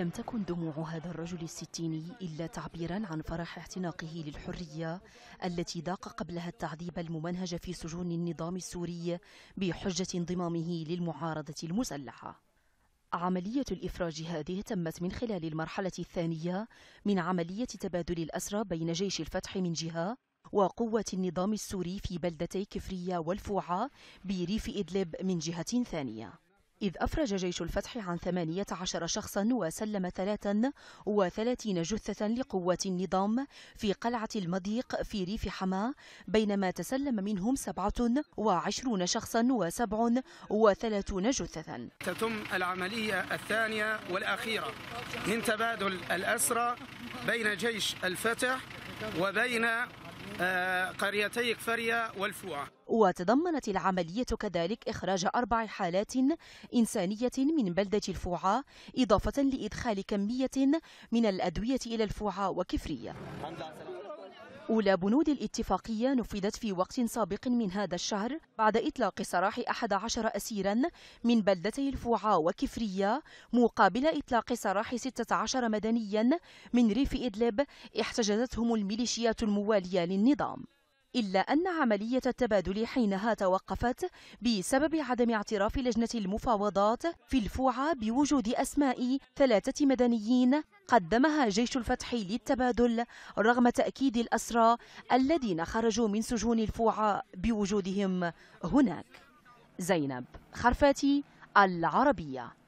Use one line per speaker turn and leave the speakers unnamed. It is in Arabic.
لم تكن دموع هذا الرجل الستيني إلا تعبيرا عن فرح اعتناقه للحرية التي ذاق قبلها التعذيب الممنهج في سجون النظام السوري بحجة انضمامه للمعارضة المسلحة عملية الإفراج هذه تمت من خلال المرحلة الثانية من عملية تبادل الأسرى بين جيش الفتح من جهة وقوة النظام السوري في بلدتي كفرية والفوعة بريف إدلب من جهة ثانية إذ أفرج جيش الفتح عن 18 شخصا وسلم 33 جثة لقوات النظام في قلعة المضيق في ريف حماة بينما تسلم منهم 27 شخصا و37 جثة
تتم العملية الثانية والأخيرة من تبادل الأسرى بين جيش الفتح وبين آه، قريتي كفرية والفوعة
وتضمنت العملية كذلك إخراج أربع حالات إنسانية من بلدة الفوعة إضافة لإدخال كمية من الأدوية إلى الفوعة وكفرية أولى بنود الاتفاقية نفذت في وقت سابق من هذا الشهر بعد إطلاق سراح 11 أسيرا من بلدتي الفوعة وكفرية مقابل إطلاق سراح 16 مدنيا من ريف إدلب احتجزتهم الميليشيات الموالية للنظام إلا أن عملية التبادل حينها توقفت بسبب عدم اعتراف لجنة المفاوضات في الفوعة بوجود أسماء ثلاثة مدنيين قدمها جيش الفتح للتبادل رغم تأكيد الأسرى الذين خرجوا من سجون الفوعة بوجودهم هناك زينب خرفاتي العربية